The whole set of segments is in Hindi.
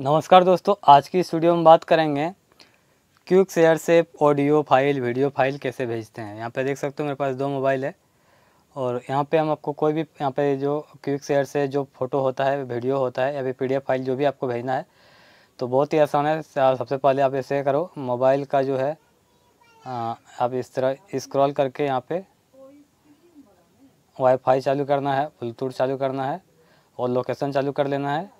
नमस्कार दोस्तों आज की स्टूडियो में बात करेंगे क्यूक शेयर से ऑडियो फाइल वीडियो फाइल कैसे भेजते हैं यहाँ पे देख सकते हो मेरे पास दो मोबाइल है और यहाँ पे हम आपको कोई भी यहाँ पे जो क्यूक शेयर से जो फ़ोटो होता है वीडियो होता है या फिर पी फाइल जो भी आपको भेजना है तो बहुत ही आसान है सबसे पहले आप ऐसे करो मोबाइल का जो है आप इस तरह इस्क्रॉल करके यहाँ पर वाईफाई चालू करना है ब्लूटूथ चालू करना है और लोकेशन चालू कर लेना है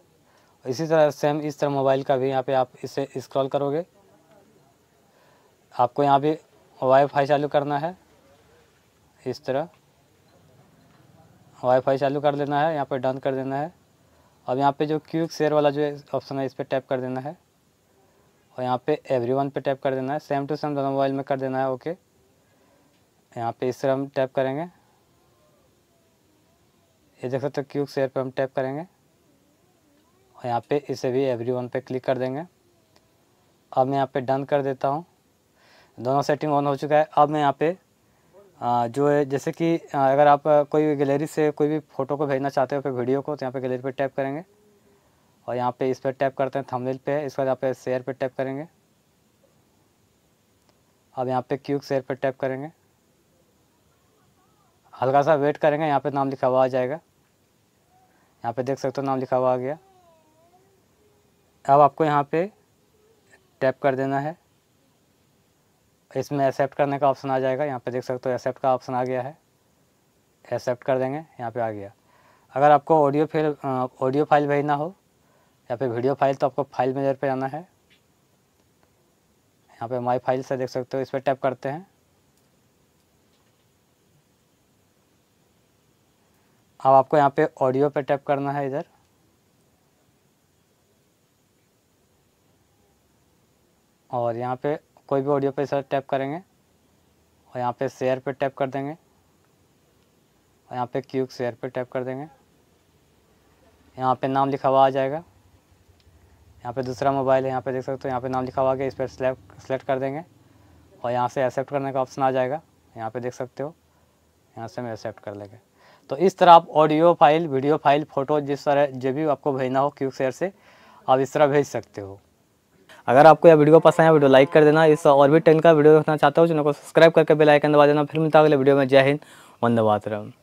इसी तरह सेम इस तरह मोबाइल का भी यहाँ पे आप इसे स्क्रॉल करोगे आपको यहाँ पे वाईफाई चालू करना है इस तरह वाईफाई चालू कर देना है यहाँ पे डन कर देना है अब यहाँ पे जो क्यूक शेयर वाला जो ऑप्शन है इस पर टैप कर देना है और यहाँ पे एवरीवन पे टैप कर देना है सेम टू सेम दोनों मोबाइल में कर देना है ओके यहाँ पे इस तरह हम टैप करेंगे ये देख सकते हो क्यूक शेयर पर हम टैप करेंगे और यहाँ पे इसे भी एवरी वन पर क्लिक कर देंगे अब मैं यहाँ पे डन कर देता हूँ दोनों सेटिंग ऑन हो चुका है अब मैं यहाँ पे जो है जैसे कि अगर आप कोई गैलरी से कोई भी फ़ोटो को भेजना चाहते हो फिर वीडियो को तो यहाँ पे गैलरी पे टैप करेंगे और यहाँ पे इस पर टैप करते हैं थंबनेल पे इसके बाद यहाँ पे शेयर पे टैप करेंगे अब यहाँ पे क्यूक शेयर पे टैप करेंगे हल्का सा वेट करेंगे यहाँ पे नाम लिखा हुआ आ जाएगा यहाँ पे देख सकते हो नाम लिखा हुआ आ गया अब आपको यहाँ पे टैप कर देना है इसमें एक्सेप्ट करने का ऑप्शन आ जाएगा यहाँ पे देख सकते हो एक्सेप्ट का ऑप्शन आ गया है एक्सेप्ट कर देंगे यहाँ पे आ गया अगर आपको ऑडियो फिर ऑडियो फाइल भेजना हो या फिर वीडियो फाइल तो आपको फाइल मेजर पे आना है यहाँ पे माई फाइल से देख सकते हो इस पर टैप करते हैं अब आपको यहाँ पे ऑडियो पे टैप करना है इधर और यहाँ पे कोई भी ऑडियो पे सर टैप करेंगे और यहाँ पे शेयर पे टैप कर देंगे और यहाँ पे क्यूक शेयर पे टैप कर देंगे यहाँ पे नाम लिखा हुआ आ जाएगा यहाँ पे दूसरा मोबाइल है यहाँ पे देख सकते हो यहाँ पे नाम लिखा हुआ गया इस पर सेलेक्ट कर देंगे और यहाँ से एक्सेप्ट करने का ऑप्शन आ जाएगा यहाँ पर देख सकते हो यहाँ से हम एक्सेप्ट कर लेंगे तो इस तरह आप audio file video file photo जिस तरह जो भी आपको भेजना हो क्यूक शेयर से आप इस तरह भेज सकते हो अगर आपको यह वीडियो पसंद आया वीडियो लाइक कर देना इस और भी टेन का वीडियो देखना चाहता हूँ चैनल को सब्सक्राइब करके बेल आइकन दबा देना फिर मिलता है अगले वीडियो में जय हिंद वंदे मातरम